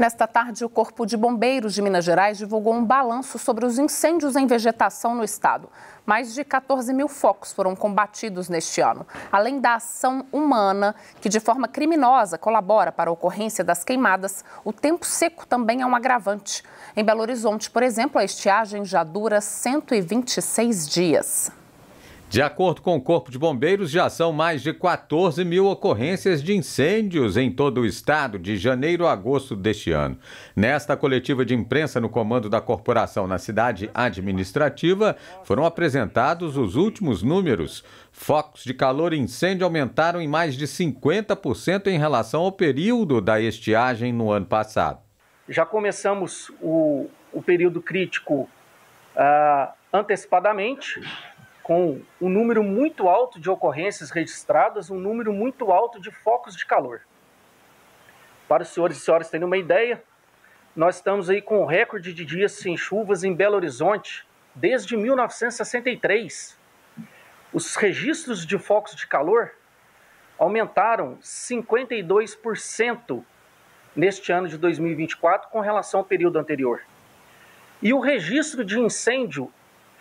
Nesta tarde, o Corpo de Bombeiros de Minas Gerais divulgou um balanço sobre os incêndios em vegetação no estado. Mais de 14 mil focos foram combatidos neste ano, além da ação humana, que de forma criminosa colabora para a ocorrência das queimadas. O tempo seco também é um agravante. Em Belo Horizonte, por exemplo, a estiagem já dura 126 dias. De acordo com o Corpo de Bombeiros, já são mais de 14 mil ocorrências de incêndios em todo o estado de janeiro a agosto deste ano. Nesta coletiva de imprensa no comando da corporação na cidade administrativa, foram apresentados os últimos números. Focos de calor e incêndio aumentaram em mais de 50% em relação ao período da estiagem no ano passado. Já começamos o, o período crítico uh, antecipadamente com um número muito alto de ocorrências registradas, um número muito alto de focos de calor. Para os senhores e senhoras terem uma ideia, nós estamos aí com um recorde de dias sem chuvas em Belo Horizonte desde 1963. Os registros de focos de calor aumentaram 52% neste ano de 2024 com relação ao período anterior. E o registro de incêndio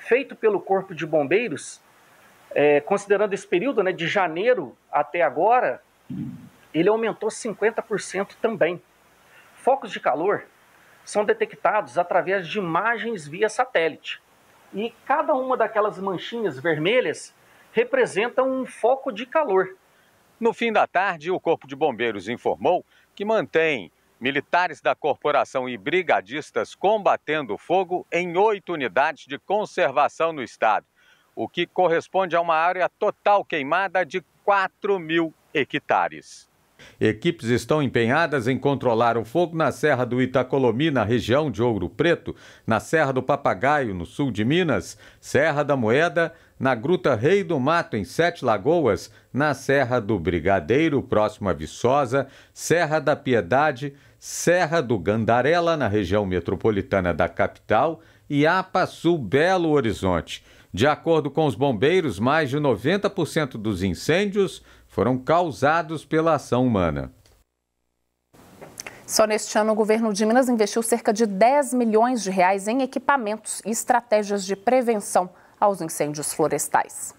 feito pelo Corpo de Bombeiros, é, considerando esse período né, de janeiro até agora, ele aumentou 50% também. Focos de calor são detectados através de imagens via satélite. E cada uma daquelas manchinhas vermelhas representa um foco de calor. No fim da tarde, o Corpo de Bombeiros informou que mantém Militares da corporação e brigadistas combatendo fogo em oito unidades de conservação no estado, o que corresponde a uma área total queimada de 4 mil hectares. Equipes estão empenhadas em controlar o fogo na Serra do Itacolomi, na região de Ouro Preto, na Serra do Papagaio, no sul de Minas, Serra da Moeda, na Gruta Rei do Mato, em Sete Lagoas, na Serra do Brigadeiro, próximo a Viçosa, Serra da Piedade, Serra do Gandarela, na região metropolitana da capital, e Apaçu Belo Horizonte. De acordo com os bombeiros, mais de 90% dos incêndios foram causados pela ação humana. Só neste ano, o governo de Minas investiu cerca de 10 milhões de reais em equipamentos e estratégias de prevenção aos incêndios florestais.